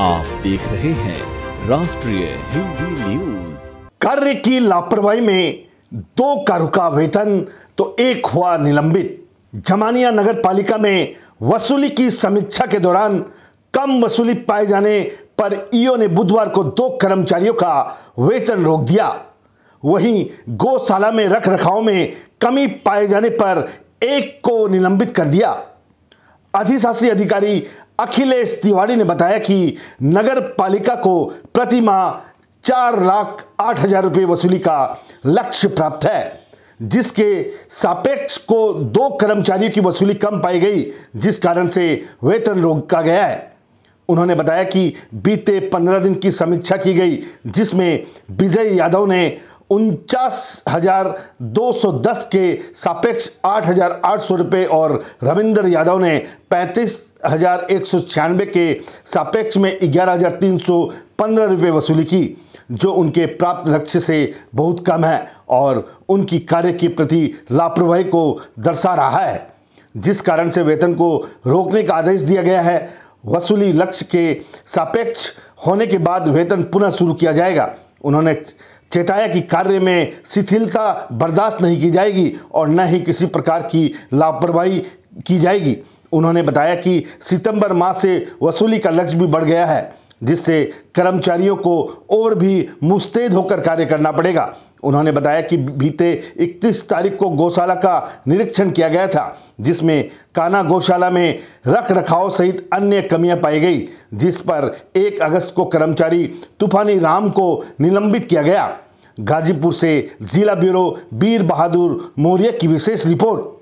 आप देख रहे हैं राष्ट्रीय हिंदी न्यूज कार्य की लापरवाही में दो का रुका वेतन तो एक हुआ निलंबित जमानिया नगर पालिका में वसूली की समीक्षा के दौरान कम वसूली पाए जाने पर ईओ ने बुधवार को दो कर्मचारियों का वेतन रोक दिया वहीं गौशाला में रख रखाव में कमी पाए जाने पर एक को निलंबित कर दिया अधिशासी अधिकारी अखिलेश तिवारी ने बताया कि नगर पालिका को प्रतिमा चार लाख आठ हजार रुपये वसूली का लक्ष्य प्राप्त है जिसके सापेक्ष को दो कर्मचारियों की वसूली कम पाई गई जिस कारण से वेतन रोका गया है उन्होंने बताया कि बीते पंद्रह दिन की समीक्षा की गई जिसमें विजय यादव ने उनचास हजार दो सौ दस के सापेक्ष आठ हजार आठ सौ रुपये और रविंदर यादव ने पैंतीस हजार एक सौ छियानवे के सापेक्ष में ग्यारह हजार तीन सौ पंद्रह रुपये वसूली की जो उनके प्राप्त लक्ष्य से बहुत कम है और उनकी कार्य के प्रति लापरवाही को दर्शा रहा है जिस कारण से वेतन को रोकने का आदेश दिया गया है वसूली लक्ष्य के सापेक्ष होने के बाद वेतन पुनः शुरू किया जाएगा उन्होंने चेताया कि कार्य में शिथिलता बर्दाश्त नहीं की जाएगी और न ही किसी प्रकार की लापरवाही की जाएगी उन्होंने बताया कि सितंबर माह से वसूली का लक्ष्य भी बढ़ गया है जिससे कर्मचारियों को और भी मुस्तैद होकर कार्य करना पड़ेगा उन्होंने बताया कि बीते 31 तारीख को गौशाला का निरीक्षण किया गया था जिसमें काना गौशाला में रख रखाव सहित अन्य कमियां पाई गई जिस पर 1 अगस्त को कर्मचारी तूफानी राम को निलंबित किया गया गाजीपुर से जिला ब्यूरो वीर बहादुर मौर्य की विशेष रिपोर्ट